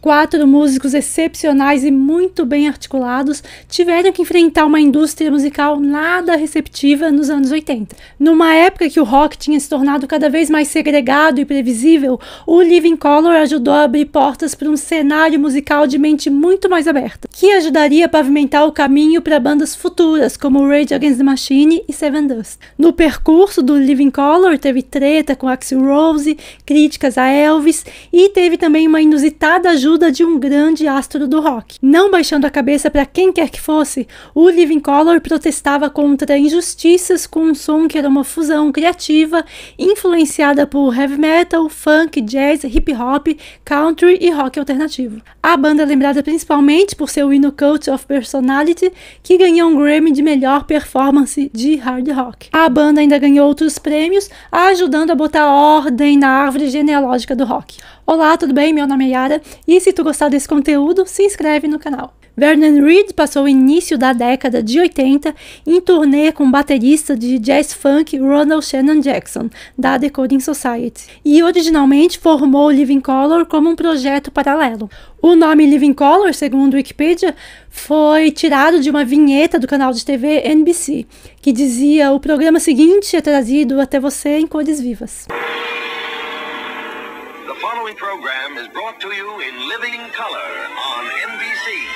Quatro músicos excepcionais e muito bem articulados tiveram que enfrentar uma indústria musical nada receptiva nos anos 80. Numa época que o rock tinha se tornado cada vez mais segregado e previsível, o Living Color ajudou a abrir portas para um cenário musical de mente muito mais aberta, que ajudaria a pavimentar o caminho para bandas futuras como Rage Against the Machine e Seven Dust. No percurso do Living Color teve treta com Axel Rose, críticas a Elvis e teve também uma inusitada ajuda ajuda de um grande astro do rock. Não baixando a cabeça para quem quer que fosse, o Living Color protestava contra injustiças com um som que era uma fusão criativa influenciada por heavy metal, funk, jazz, hip hop, country e rock alternativo. A banda é lembrada principalmente por seu hino Cult of Personality, que ganhou um Grammy de melhor performance de hard rock. A banda ainda ganhou outros prêmios, ajudando a botar ordem na árvore genealógica do rock. Olá, tudo bem? Meu nome é Yara e e se tu gostar desse conteúdo, se inscreve no canal. Vernon Reed passou o início da década de 80 em turnê com o baterista de jazz funk Ronald Shannon Jackson, da Decoding Society, e originalmente formou Living Color como um projeto paralelo. O nome Living Color, segundo Wikipedia, foi tirado de uma vinheta do canal de TV NBC, que dizia: "O programa seguinte é trazido até você em cores vivas". The following program is brought to you in living color on NBC.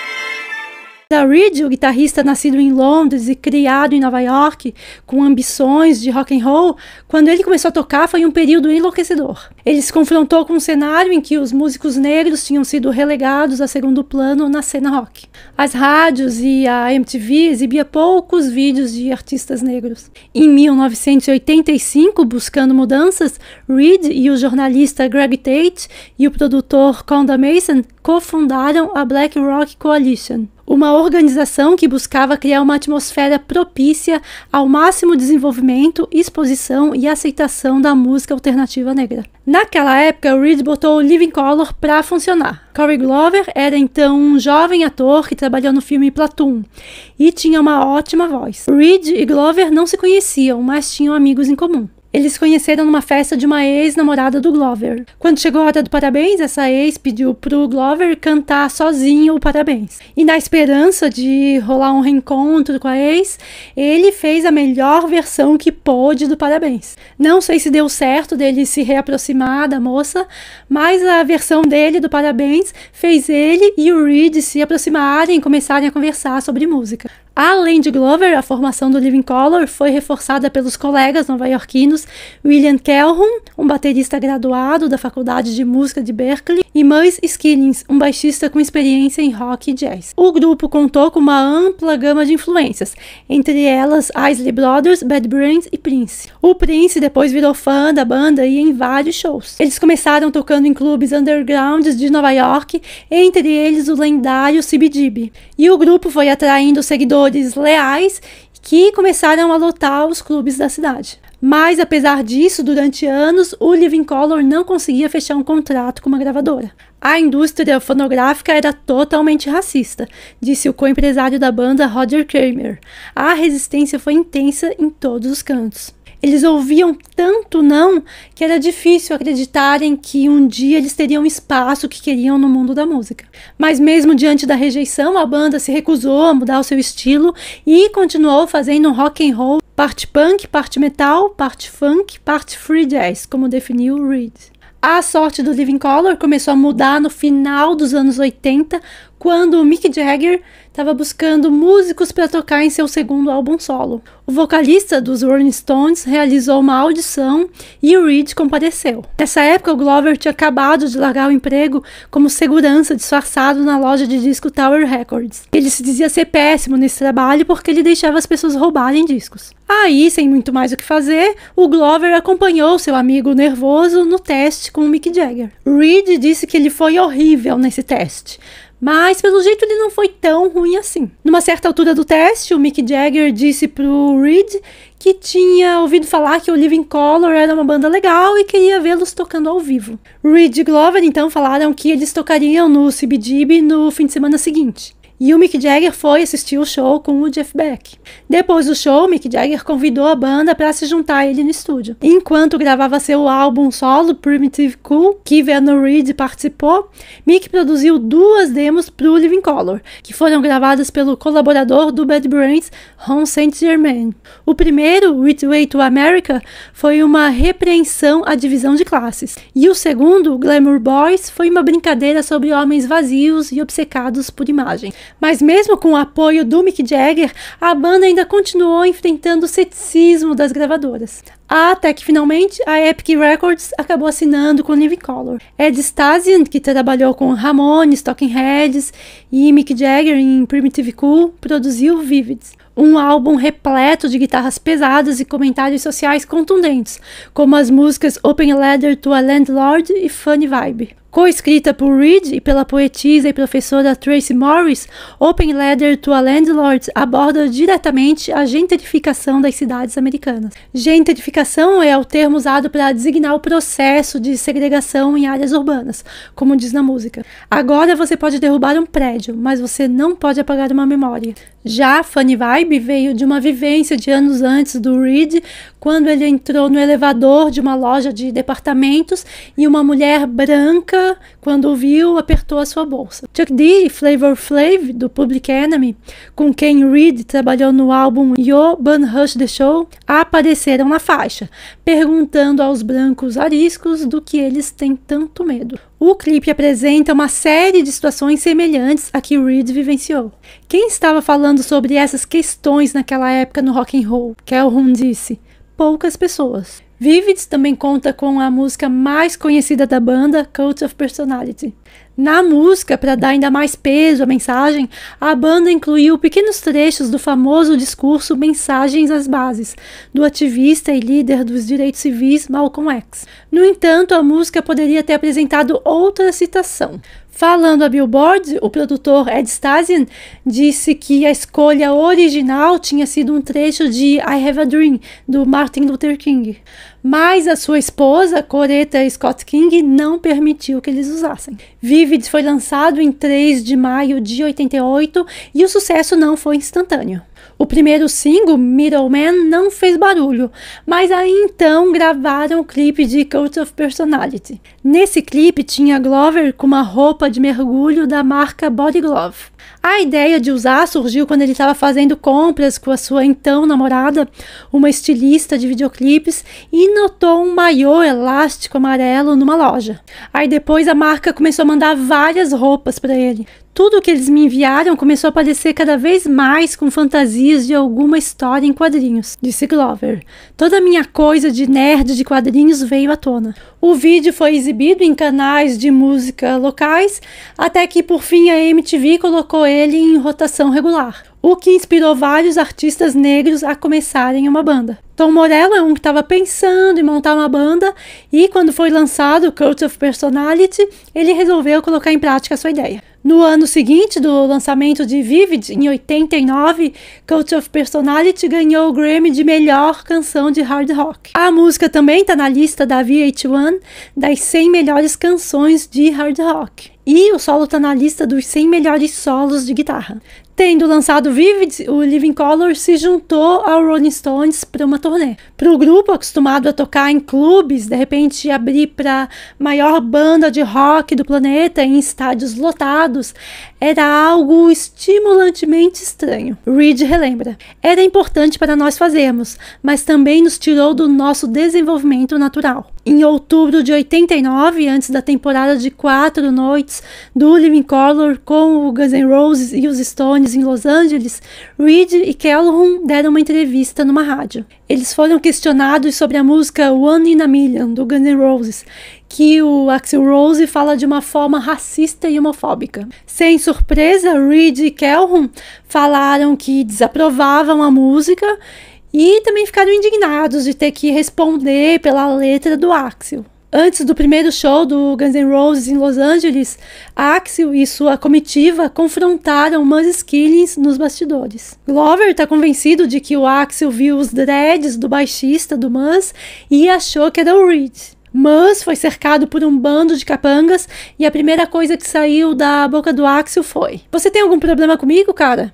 Da Reed, o guitarrista nascido em Londres e criado em Nova York, com ambições de rock and roll, quando ele começou a tocar foi um período enlouquecedor. Ele se confrontou com um cenário em que os músicos negros tinham sido relegados a segundo plano na cena rock. As rádios e a MTV exibia poucos vídeos de artistas negros. Em 1985, buscando mudanças, Reed e o jornalista Greg Tate e o produtor Conda Mason cofundaram a Black Rock Coalition uma organização que buscava criar uma atmosfera propícia ao máximo desenvolvimento, exposição e aceitação da música alternativa negra. Naquela época, Reed botou o Living Color para funcionar. Corey Glover era então um jovem ator que trabalhou no filme Platoon e tinha uma ótima voz. Reed e Glover não se conheciam, mas tinham amigos em comum. Eles conheceram numa festa de uma ex-namorada do Glover. Quando chegou a hora do parabéns, essa ex pediu pro Glover cantar sozinho o parabéns. E na esperança de rolar um reencontro com a ex, ele fez a melhor versão que pôde do parabéns. Não sei se deu certo dele se reaproximar da moça, mas a versão dele do parabéns fez ele e o Reed se aproximarem e começarem a conversar sobre música. Além de Glover, a formação do Living Color foi reforçada pelos colegas nova-iorquinos William Calhoun, um baterista graduado da Faculdade de Música de Berkeley, e Mans Skillings, um baixista com experiência em rock e jazz. O grupo contou com uma ampla gama de influências, entre elas Isley Brothers, Bad Brains e Prince. O Prince depois virou fã da banda e em vários shows. Eles começaram tocando em clubes undergrounds de Nova York, entre eles o lendário CBGB. E o grupo foi atraindo seguidores torcedores leais que começaram a lotar os clubes da cidade. Mas, apesar disso, durante anos, o Living Color não conseguia fechar um contrato com uma gravadora. A indústria fonográfica era totalmente racista, disse o co-empresário da banda Roger Kramer. A resistência foi intensa em todos os cantos. Eles ouviam tanto não que era difícil acreditarem que um dia eles teriam espaço que queriam no mundo da música. Mas mesmo diante da rejeição, a banda se recusou a mudar o seu estilo e continuou fazendo rock and roll, parte punk, parte metal, parte funk, parte free jazz, como definiu Reed. A sorte do Living Color começou a mudar no final dos anos 80, quando Mick Jagger estava buscando músicos para tocar em seu segundo álbum solo. O vocalista dos Rolling Stones realizou uma audição e o Reed compareceu. Nessa época, o Glover tinha acabado de largar o emprego como segurança disfarçado na loja de disco Tower Records. Ele se dizia ser péssimo nesse trabalho porque ele deixava as pessoas roubarem discos. Aí, sem muito mais o que fazer, o Glover acompanhou seu amigo nervoso no teste com o Mick Jagger. Reed disse que ele foi horrível nesse teste, mas pelo jeito ele não foi tão ruim assim. Numa certa altura do teste, o Mick Jagger disse pro Reed que tinha ouvido falar que o Living Color era uma banda legal e queria vê-los tocando ao vivo. Reed e Glover então falaram que eles tocariam no CBGB no fim de semana seguinte. E o Mick Jagger foi assistir o show com o Jeff Beck. Depois do show, Mick Jagger convidou a banda para se juntar a ele no estúdio. Enquanto gravava seu álbum solo, Primitive Cool, que Vernon Reed participou, Mick produziu duas demos para o Living Color, que foram gravadas pelo colaborador do Bad Brains, Ron St. Germain. O primeiro, With Way to America, foi uma repreensão à divisão de classes. E o segundo, Glamour Boys, foi uma brincadeira sobre homens vazios e obcecados por imagem. Mas mesmo com o apoio do Mick Jagger, a banda ainda continuou enfrentando o ceticismo das gravadoras. Até que finalmente a Epic Records acabou assinando com Living Color. Ed Stasian, que trabalhou com Ramones, Talking Heads e Mick Jagger em Primitive Cool, produziu Vivids um álbum repleto de guitarras pesadas e comentários sociais contundentes, como as músicas Open Letter to a Landlord e Funny Vibe. Co-escrita por Reed e pela poetisa e professora Tracy Morris, Open Letter to a Landlord aborda diretamente a gentrificação das cidades americanas. Gentrificação Segregação é o termo usado para designar o processo de segregação em áreas urbanas, como diz na música. Agora você pode derrubar um prédio, mas você não pode apagar uma memória. Já Funny Vibe veio de uma vivência de anos antes do Reed, quando ele entrou no elevador de uma loja de departamentos e uma mulher branca, quando o viu, apertou a sua bolsa. Chuck D e Flavor Flav, do Public Enemy, com quem Reed trabalhou no álbum Yo Ban Rush The Show, apareceram na faixa, perguntando aos brancos ariscos do que eles têm tanto medo. O clipe apresenta uma série de situações semelhantes a que Reed vivenciou. Quem estava falando sobre essas questões naquela época no rock and roll? Calhoun disse: poucas pessoas. Vivid também conta com a música mais conhecida da banda, Cult of Personality. Na música, para dar ainda mais peso à mensagem, a banda incluiu pequenos trechos do famoso discurso Mensagens às Bases, do ativista e líder dos direitos civis Malcolm X. No entanto, a música poderia ter apresentado outra citação. Falando a Billboard, o produtor Ed Stasian disse que a escolha original tinha sido um trecho de I Have a Dream, do Martin Luther King mas a sua esposa, Coretta Scott King, não permitiu que eles usassem. Vivid foi lançado em 3 de maio de 88 e o sucesso não foi instantâneo. O primeiro single, Middleman, não fez barulho, mas aí então gravaram o clipe de Cult of Personality. Nesse clipe tinha Glover com uma roupa de mergulho da marca Body Glove. A ideia de usar surgiu quando ele estava fazendo compras com a sua então namorada, uma estilista de videoclipes, e notou um maiô elástico amarelo numa loja. Aí depois a marca começou a mandar várias roupas para ele. Tudo que eles me enviaram começou a aparecer cada vez mais com fantasias de alguma história em quadrinhos, disse Glover. Toda a minha coisa de nerd de quadrinhos veio à tona. O vídeo foi exibido em canais de música locais, até que por fim a MTV colocou colocou ele em rotação regular, o que inspirou vários artistas negros a começarem uma banda. Tom Morello é um que estava pensando em montar uma banda e quando foi lançado o Cult of Personality, ele resolveu colocar em prática a sua ideia. No ano seguinte do lançamento de Vivid, em 89, Cult of Personality ganhou o Grammy de melhor canção de hard rock. A música também está na lista da VH1 das 100 melhores canções de hard rock. E o solo está na lista dos 100 melhores solos de guitarra. Tendo lançado Vivid, o Living Color se juntou ao Rolling Stones para uma turnê. Para o grupo, acostumado a tocar em clubes, de repente abrir para maior banda de rock do planeta em estádios lotados, era algo estimulantemente estranho. Reed relembra: Era importante para nós fazermos, mas também nos tirou do nosso desenvolvimento natural em outubro de 89, antes da temporada de quatro noites do Living Color com o Guns N' Roses e os Stones em Los Angeles, Reed e Calhoun deram uma entrevista numa rádio. Eles foram questionados sobre a música One in a Million do Guns N' Roses, que o Axel Rose fala de uma forma racista e homofóbica. Sem surpresa, Reed e Calhoun falaram que desaprovavam a música e também ficaram indignados de ter que responder pela letra do Axel. Antes do primeiro show do Guns N' Roses em Los Angeles, Axel e sua comitiva confrontaram Skillings nos bastidores. Glover está convencido de que o Axel viu os dreads do baixista do Muzz e achou que era o Reed. Mans foi cercado por um bando de capangas e a primeira coisa que saiu da boca do Axel foi: Você tem algum problema comigo, cara?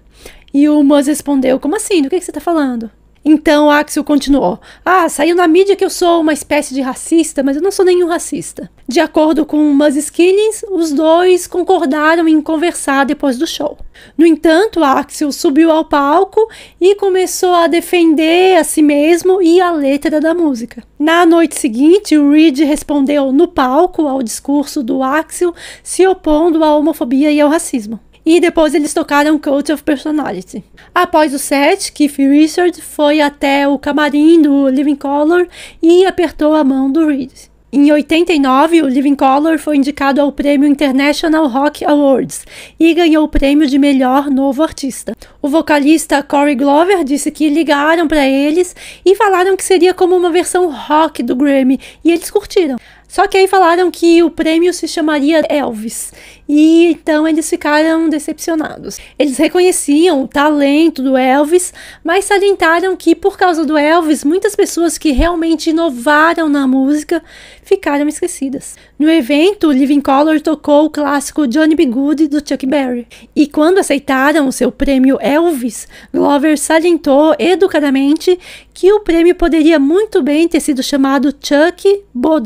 E o Muzz respondeu: Como assim? Do que, que você está falando? Então Axel continuou: Ah, saiu na mídia que eu sou uma espécie de racista, mas eu não sou nenhum racista. De acordo com Muzzskillings, os dois concordaram em conversar depois do show. No entanto, Axel subiu ao palco e começou a defender a si mesmo e a letra da música. Na noite seguinte, o Reed respondeu no palco ao discurso do Axel, se opondo à homofobia e ao racismo e depois eles tocaram Cult of Personality. Após o set, Keith Richard foi até o camarim do Living Color e apertou a mão do Reed. Em 89, o Living Color foi indicado ao prêmio International Rock Awards e ganhou o prêmio de melhor novo artista. O vocalista Corey Glover disse que ligaram para eles e falaram que seria como uma versão rock do Grammy e eles curtiram. Só que aí falaram que o prêmio se chamaria Elvis. E então eles ficaram decepcionados. Eles reconheciam o talento do Elvis, mas salientaram que por causa do Elvis, muitas pessoas que realmente inovaram na música ficaram esquecidas. No evento, Living Color tocou o clássico Johnny B. Good do Chuck Berry. E quando aceitaram o seu prêmio Elvis, Glover salientou educadamente que o prêmio poderia muito bem ter sido chamado Chuck, Bo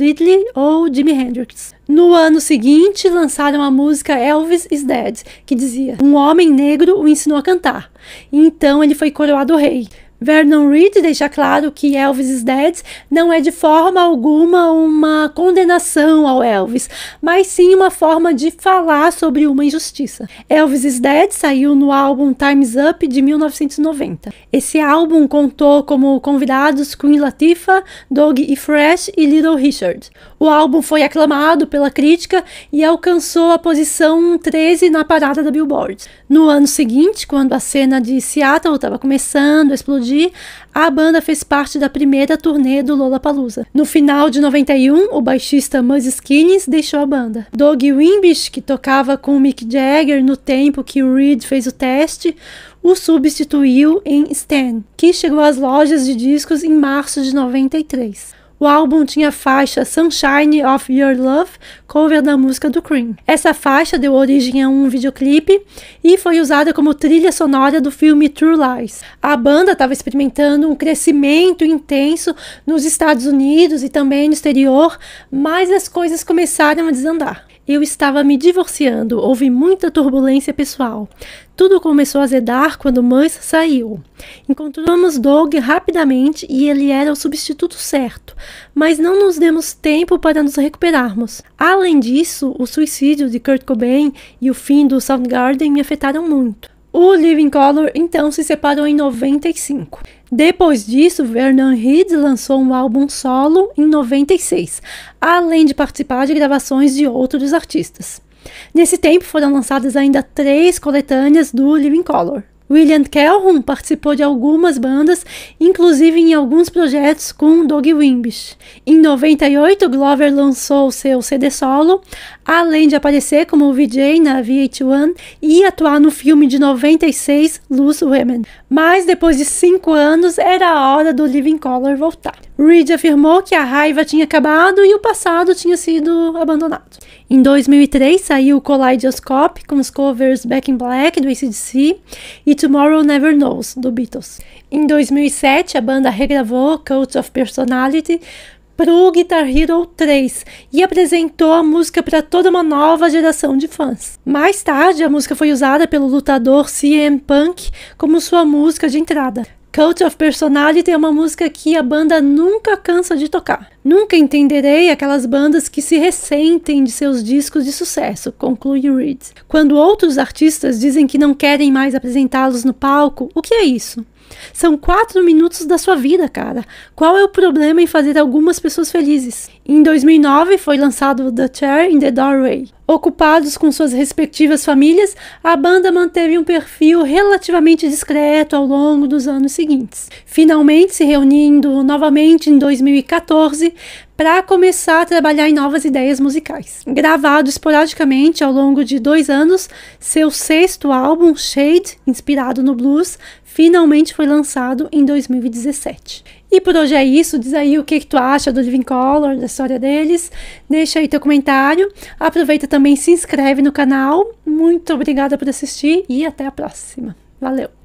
ou Jimi Hendrix. No ano seguinte, lançaram a música Elvis is Dead, que dizia: Um homem negro o ensinou a cantar. Então ele foi coroado rei. Vernon Reed deixa claro que Elvis is Dead não é de forma alguma uma condenação ao Elvis, mas sim uma forma de falar sobre uma injustiça. Elvis is Dead saiu no álbum Time's Up de 1990. Esse álbum contou como convidados Queen Latifah, Doug e Fresh e Little Richard. O álbum foi aclamado pela crítica e alcançou a posição 13 na parada da Billboard. No ano seguinte, quando a cena de Seattle estava começando a explodir, a banda fez parte da primeira turnê do Lollapalooza. No final de 91, o baixista Muzz Skines deixou a banda. Doug Wimbish, que tocava com Mick Jagger no tempo que o Reed fez o teste, o substituiu em Stan, que chegou às lojas de discos em março de 93. O álbum tinha a faixa Sunshine of Your Love, cover da música do Cream. Essa faixa deu origem a um videoclipe e foi usada como trilha sonora do filme True Lies. A banda estava experimentando um crescimento intenso nos Estados Unidos e também no exterior, mas as coisas começaram a desandar. Eu estava me divorciando, houve muita turbulência pessoal. Tudo começou a azedar quando Mans saiu. Encontramos Doug rapidamente e ele era o substituto certo, mas não nos demos tempo para nos recuperarmos. Além disso, o suicídio de Kurt Cobain e o fim do Soundgarden me afetaram muito. O Living Color então se separou em 95. Depois disso, Vernon Reed lançou um álbum solo em 96, além de participar de gravações de outros artistas. Nesse tempo foram lançadas ainda três coletâneas do Living Color. William Calhoun participou de algumas bandas, inclusive em alguns projetos com Doug Wimbish. Em 98, Glover lançou seu CD solo, além de aparecer como VJ na VH1 e atuar no filme de 96 Loose Women. Mas depois de cinco anos, era a hora do Living Color voltar. Reed afirmou que a raiva tinha acabado e o passado tinha sido abandonado. Em 2003 saiu o Kaleidoscope com os covers Back in Black do ACDC e Tomorrow Never Knows do Beatles. Em 2007 a banda regravou Cult of Personality pro Guitar Hero 3 e apresentou a música para toda uma nova geração de fãs. Mais tarde, a música foi usada pelo lutador CM Punk como sua música de entrada. Cult of Personality é uma música que a banda nunca cansa de tocar. Nunca entenderei aquelas bandas que se ressentem de seus discos de sucesso, conclui Reed. Quando outros artistas dizem que não querem mais apresentá-los no palco, o que é isso? São quatro minutos da sua vida, cara. Qual é o problema em fazer algumas pessoas felizes? Em 2009 foi lançado The Chair in the Doorway. Ocupados com suas respectivas famílias, a banda manteve um perfil relativamente discreto ao longo dos anos seguintes. Finalmente se reunindo novamente em 2014 para começar a trabalhar em novas ideias musicais. Gravado esporadicamente ao longo de dois anos, seu sexto álbum, Shade, inspirado no blues, finalmente foi lançado em 2017. E por hoje é isso. Diz aí o que, que tu acha do Living Color, da história deles. Deixa aí teu comentário. Aproveita também se inscreve no canal. Muito obrigada por assistir e até a próxima. Valeu!